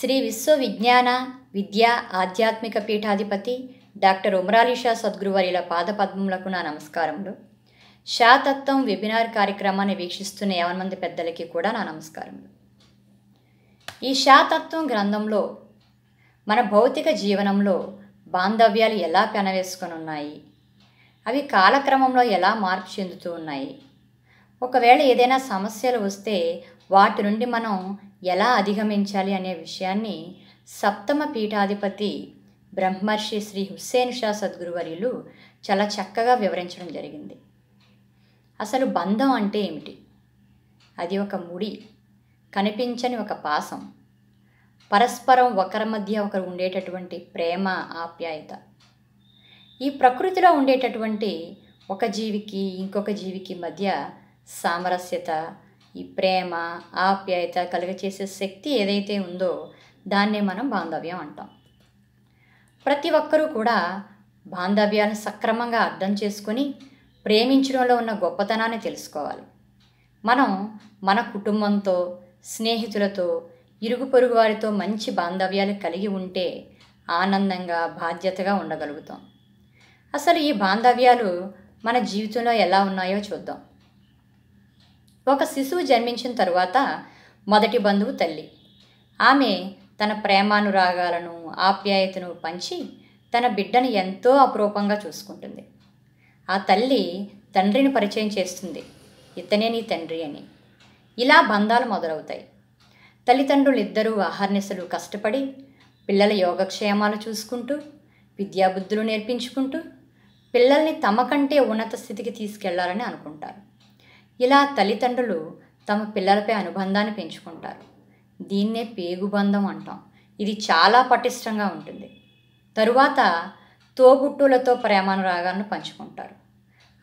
శ్రీ విశ్వవిజ్ఞాన విద్యా ఆధ్యాత్మిక పీఠాధిపతి డాక్టర్ ఉమరాలిషా సద్గురువర్యుల పాదపద్మములకు నా నమస్కారములు షాతత్వం వెబినార్ కార్యక్రమాన్ని వీక్షిస్తున్న యవన్మంది పెద్దలకి కూడా నా నమస్కారములు ఈ శాతత్వం గ్రంథంలో మన భౌతిక జీవనంలో బాంధవ్యాలు ఎలా పెనవేసుకొని ఉన్నాయి అవి కాలక్రమంలో ఎలా మార్పు చెందుతూ ఉన్నాయి ఒకవేళ ఏదైనా సమస్యలు వస్తే వాటి నుండి మనం ఎలా అధిగమించాలి అనే విషయాన్ని సప్తమ పీఠాధిపతి బ్రహ్మర్షి శ్రీ హుస్సేన్ షా సద్గురువర్యులు చాలా చక్కగా వివరించడం జరిగింది అసలు బంధం అంటే ఏమిటి అది ఒక ముడి కనిపించని ఒక పాసం పరస్పరం ఒకరి మధ్య ఒకరు ఉండేటటువంటి ప్రేమ ఆప్యాయత ఈ ప్రకృతిలో ఉండేటటువంటి ఒక జీవికి ఇంకొక జీవికి మధ్య సామరస్యత ఈ ప్రేమ ఆప్యాయత కలుగచేసే శక్తి ఏదైతే ఉందో దాన్నే మనం బాంధవ్యం అంటాం ప్రతి ఒక్కరూ కూడా బాంధవ్యాన్ని సక్రమంగా అర్థం చేసుకొని ప్రేమించడంలో ఉన్న గొప్పతనాన్ని తెలుసుకోవాలి మనం మన కుటుంబంతో స్నేహితులతో ఇరుగు పొరుగు వారితో మంచి బాంధవ్యాలు కలిగి ఉంటే ఆనందంగా బాధ్యతగా ఉండగలుగుతాం అసలు ఈ బాంధవ్యాలు మన జీవితంలో ఎలా ఉన్నాయో చూద్దాం ఒక శిశువు జన్మించిన తరువాత మొదటి బంధువు తల్లి ఆమె తన ప్రేమానురాగాలను ఆప్యాయతను పంచి తన బిడ్డను ఎంతో అపరూపంగా చూసుకుంటుంది ఆ తల్లి తండ్రిని పరిచయం చేస్తుంది ఇతనే నీ తండ్రి అని ఇలా బంధాలు మొదలవుతాయి తల్లిదండ్రులు ఇద్దరూ ఆహార్నిశలు కష్టపడి పిల్లల యోగక్షేమాలు చూసుకుంటూ విద్యాబుద్ధులు నేర్పించుకుంటూ పిల్లల్ని తమ కంటే ఉన్నత స్థితికి తీసుకెళ్లాలని అనుకుంటారు ఇలా తల్లిదండ్రులు తమ పిల్లలపై అనుబంధాన్ని పెంచుకుంటారు దీన్నే పేగుబంధం అంటాం ఇది చాలా పటిష్టంగా ఉంటుంది తరువాత తోబుట్టులతో ప్రేమానురాగాలను పంచుకుంటారు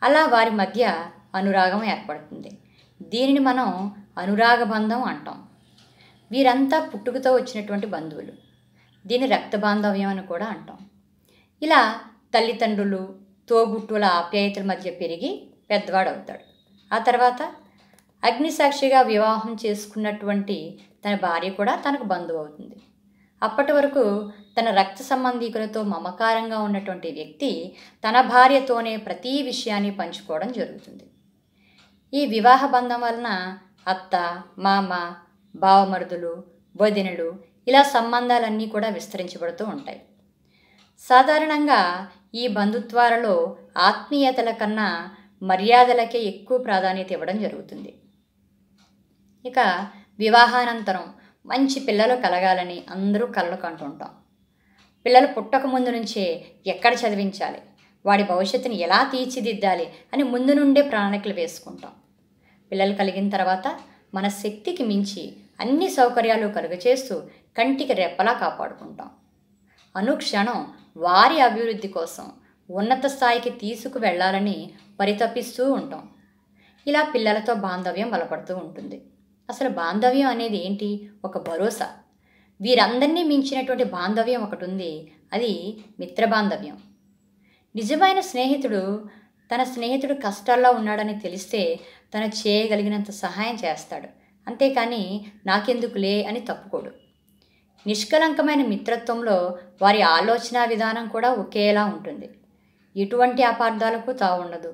అలా వారి మధ్య అనురాగం ఏర్పడుతుంది దీనిని మనం అనురాగ బంధం అంటాం వీరంతా పుట్టుకతో వచ్చినటువంటి బంధువులు దీని రక్త బాంధవ్యం అని కూడా అంటాం ఇలా తల్లిదండ్రులు తోబుట్టుల ఆప్యాయతల మధ్య పెరిగి పెద్దవాడవుతాడు ఆ తర్వాత అగ్నిసాక్షిగా వివాహం చేసుకున్నటువంటి తన భార్య కూడా తనకు బంధువు అవుతుంది అప్పటి వరకు తన రక్త సంబంధీకులతో మమకారంగా ఉన్నటువంటి వ్యక్తి తన భార్యతోనే ప్రతి విషయాన్ని పంచుకోవడం జరుగుతుంది ఈ వివాహ బంధం వలన అత్త మామ బావమరుదులు వదినలు ఇలా సంబంధాలన్నీ కూడా విస్తరించబడుతూ ఉంటాయి సాధారణంగా ఈ బంధుత్వాలలో ఆత్మీయతల కన్నా మర్యాదలకే ఎక్కువ ప్రాధాన్యత ఇవ్వడం జరుగుతుంది ఇక వివాహానంతరం మంచి పిల్లలు కలగాలని అందరూ కలలు కంటుంటాం పిల్లలు పుట్టక ముందు నుంచే ఎక్కడ చదివించాలి వాడి భవిష్యత్తుని ఎలా తీర్చిదిద్దాలి అని ముందు నుండే ప్రణాళికలు వేసుకుంటాం పిల్లలు కలిగిన తర్వాత మన శక్తికి మించి అన్ని సౌకర్యాలు కలుగచేస్తూ కంటికి రెప్పలా కాపాడుకుంటాం అనుక్షణం వారి అభివృద్ధి కోసం ఉన్నత స్థాయికి తీసుకు వెళ్ళాలని పరితపిస్తూ ఉంటాం ఇలా పిల్లలతో బాంధవ్యం బలపడుతూ ఉంటుంది అసలు బాంధవ్యం అనేది ఏంటి ఒక భరోసా వీరందరినీ మించినటువంటి బాంధవ్యం ఒకటి ఉంది అది మిత్ర బాంధవ్యం నిజమైన స్నేహితుడు తన స్నేహితుడు కష్టాల్లో ఉన్నాడని తెలిస్తే తను చేయగలిగినంత సహాయం చేస్తాడు అంతేకాని నాకెందుకులే అని తప్పుకోడు నిష్కలంకమైన మిత్రత్వంలో వారి ఆలోచన విధానం కూడా ఒకేలా ఉంటుంది ఎటువంటి అపార్థాలకు తావుండదు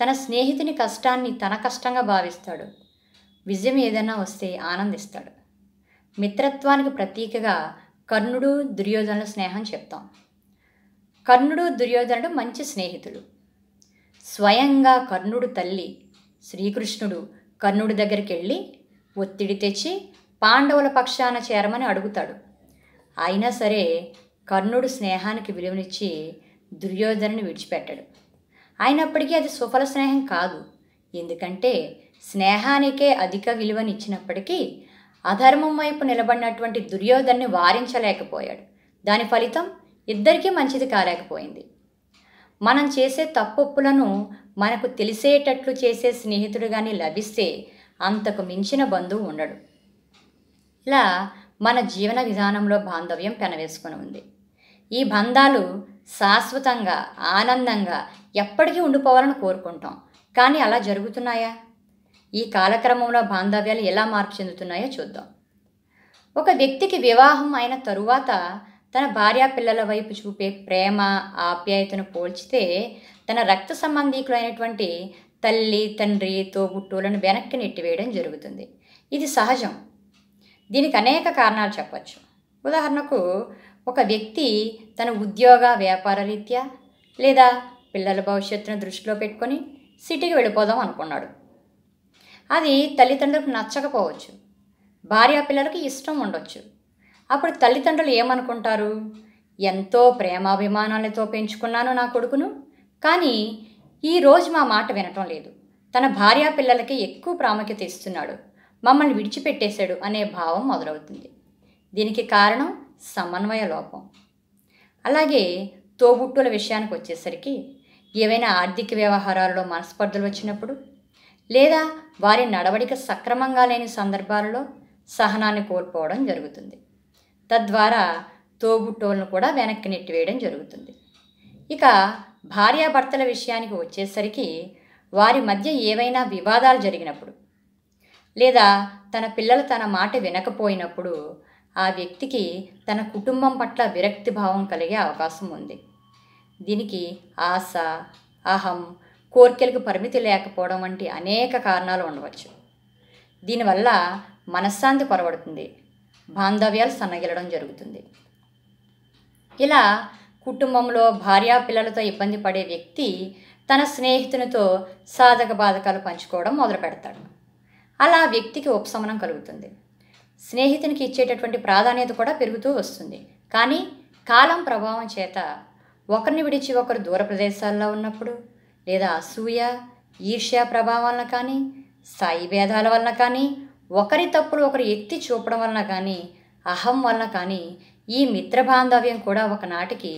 తన స్నేహితుని కష్టాన్ని తన కష్టంగా భావిస్తాడు విజయం ఏదైనా వస్తే ఆనందిస్తాడు మిత్రత్వానికి ప్రతీకగా కర్ణుడు దుర్యోధనుల స్నేహం చెప్తాం కర్ణుడు దుర్యోధనుడు మంచి స్నేహితుడు స్వయంగా కర్ణుడు తల్లి శ్రీకృష్ణుడు కర్ణుడి దగ్గరికి వెళ్ళి ఒత్తిడి తెచ్చి పాండవుల పక్షాన చేరమని అడుగుతాడు అయినా సరే కర్ణుడు స్నేహానికి విలువనిచ్చి దుర్యోధనుని విడిచిపెట్టడు అయినప్పటికీ అది సుఫల స్నేహం కాదు ఎందుకంటే స్నేహానికే అధిక విలువనిచ్చినప్పటికీ అధర్మం వైపు నిలబడినటువంటి దుర్యోధన్ని వారించలేకపోయాడు దాని ఫలితం ఇద్దరికీ మంచిది కాలేకపోయింది మనం చేసే తప్పొప్పులను మనకు తెలిసేటట్లు చేసే స్నేహితుడు కానీ లభిస్తే అంతకు మించిన బంధువు ఉండడు ఇలా మన జీవన విధానంలో బాంధవ్యం పెనవేసుకుని ఉంది ఈ బంధాలు శాశ్వతంగా ఆనందంగా ఎప్పటికీ ఉండిపోవాలని కోరుకుంటాం కానీ అలా జరుగుతున్నాయా ఈ కాలక్రమంలో బాంధవ్యాలు ఎలా మార్పు చెందుతున్నాయో చూద్దాం ఒక వ్యక్తికి వివాహం అయిన తరువాత తన భార్య పిల్లల వైపు చూపే ప్రేమ ఆప్యాయతను పోల్చితే తన రక్త సంబంధికులైనటువంటి తల్లి తండ్రి తోబుట్టులను వెనక్కి నెట్టివేయడం జరుగుతుంది ఇది సహజం దీనికి అనేక కారణాలు చెప్పచ్చు ఉదాహరణకు ఒక వ్యక్తి తన ఉద్యోగ వ్యాపార రీత్యా లేదా పిల్లల భవిష్యత్తును దృష్టిలో పెట్టుకొని సిటీకి వెళ్ళిపోదాం అనుకున్నాడు అది తల్లిదండ్రులకు నచ్చకపోవచ్చు భార్య పిల్లలకి ఇష్టం ఉండొచ్చు అప్పుడు తల్లిదండ్రులు ఏమనుకుంటారు ఎంతో ప్రేమాభిమానాలతో పెంచుకున్నాను నా కొడుకును కానీ ఈరోజు మా మాట వినటం లేదు తన భార్యా పిల్లలకి ఎక్కువ ప్రాముఖ్యత ఇస్తున్నాడు మమ్మల్ని విడిచిపెట్టేశాడు అనే భావం మొదలవుతుంది దీనికి కారణం సమన్వయ లోపం అలాగే తోబుట్టుల విషయానికి వచ్చేసరికి ఏవైనా ఆర్థిక వ్యవహారాల్లో మనస్పర్ధలు వచ్చినప్పుడు లేదా వారి నడవడిక సక్రమంగా లేని సందర్భాలలో సహనాన్ని కోల్పోవడం జరుగుతుంది తద్వారా తోబుట్టోలను కూడా వెనక్కి నెట్టివేయడం జరుగుతుంది ఇక భార్యాభర్తల విషయానికి వచ్చేసరికి వారి మధ్య ఏవైనా వివాదాలు జరిగినప్పుడు లేదా తన పిల్లలు తన మాట వినకపోయినప్పుడు ఆ వ్యక్తికి తన కుటుంబం పట్ల విరక్తి భావం కలిగే అవకాశం ఉంది దీనికి ఆశ అహం కోరికలకు పరిమితి లేకపోవడం వంటి అనేక కారణాలు ఉండవచ్చు దీనివల్ల మనశ్శాంతి కొరబడుతుంది బాంధవ్యాలు సన్నగిలడం జరుగుతుంది ఇలా కుటుంబంలో భార్యా పిల్లలతో ఇబ్బంది పడే వ్యక్తి తన స్నేహితునితో సాధక బాధకాలు పంచుకోవడం మొదలు పెడతాడు అలా వ్యక్తికి ఉపశమనం కలుగుతుంది స్నేహితునికి ఇచ్చేటటువంటి ప్రాధాన్యత కూడా పెరుగుతూ వస్తుంది కానీ కాలం ప్రభావం చేత ఒకరిని విడిచి ఒకరు దూర ప్రదేశాల్లో ఉన్నప్పుడు లేదా అసూయ ఈర్ష్యా ప్రభావం వలన కానీ స్థాయి భేదాల వలన కానీ ఒకరి తప్పులు ఒకరు ఎత్తి చూపడం వలన కానీ అహం వలన కానీ ఈ మిత్ర బాంధవ్యం కూడా ఒకనాటికి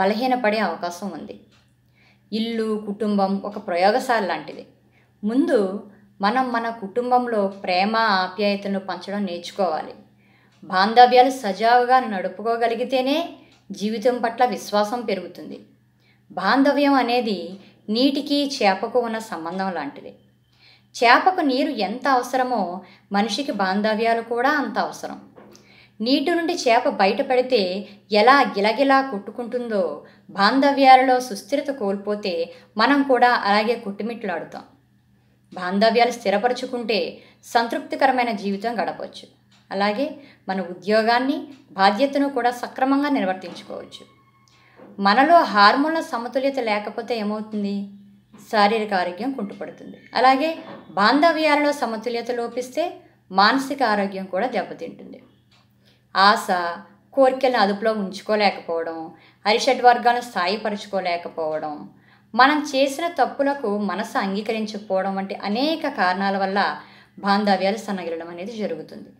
బలహీనపడే అవకాశం ఉంది ఇల్లు కుటుంబం ఒక ప్రయోగశాల లాంటిది ముందు మనం మన కుటుంబంలో ప్రేమ ఆప్యాయతను పంచడం నేర్చుకోవాలి బాంధవ్యాలు సజావుగా నడుపుకోగలిగితేనే జీవితం పట్ల విశ్వాసం పెరుగుతుంది బాంధవ్యం అనేది నీటికి చేపకు ఉన్న సంబంధం లాంటిది చేపకు నీరు ఎంత అవసరమో మనిషికి బాంధవ్యాలు కూడా అంత అవసరం నీటి నుండి చేప బయటపడితే ఎలా గిలగిలా కొట్టుకుంటుందో బాంధవ్యాలలో సుస్థిరత కోల్పోతే మనం కూడా అలాగే కొట్టుమిట్లాడుతాం బాంధవ్యాలు స్థిరపరచుకుంటే సంతృప్తికరమైన జీవితం గడపవచ్చు అలాగే మన ఉద్యోగాన్ని బాధ్యతను కూడా సక్రమంగా నిర్వర్తించుకోవచ్చు మనలో హార్మోన్ల సమతుల్యత లేకపోతే ఏమవుతుంది శారీరక ఆరోగ్యం కుంటుపడుతుంది అలాగే బాంధవ్యాలలో సమతుల్యత లోపిస్తే మానసిక ఆరోగ్యం కూడా దెబ్బతింటుంది ఆశ కోరికలను అదుపులో ఉంచుకోలేకపోవడం అరిషడ్ వర్గాలను స్థాయిపరచుకోలేకపోవడం మనం చేసిన తప్పులకు మనసు అంగీకరించకపోవడం వంటి అనేక కారణాల వల్ల బాంధవ్యాలు సన్నగిలడం అనేది జరుగుతుంది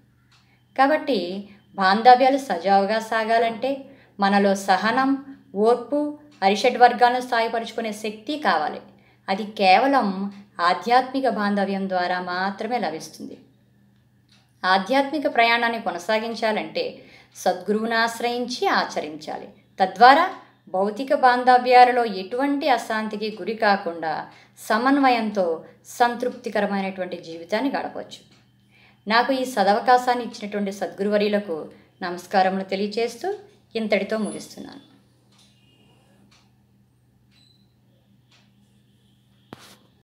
కాబట్టి బాంధవ్యాలు సజావుగా సాగాలంటే మనలో సహనం ఓర్పు అరిషడ్ వర్గాలను స్థాయిపరుచుకునే శక్తి కావాలి అది కేవలం ఆధ్యాత్మిక బాంధవ్యం ద్వారా మాత్రమే లభిస్తుంది ఆధ్యాత్మిక ప్రయాణాన్ని కొనసాగించాలంటే సద్గురువును ఆశ్రయించి ఆచరించాలి తద్వారా భౌతిక బాంధవ్యాలలో ఎటువంటి అశాంతికి గురి కాకుండా సమన్వయంతో సంతృప్తికరమైనటువంటి జీవితాన్ని గడపవచ్చు నాకు ఈ సదవకాశాన్ని ఇచ్చినటువంటి సద్గురువరిలకు నమస్కారములు తెలియచేస్తూ ఇంతటితో ముగిస్తున్నాను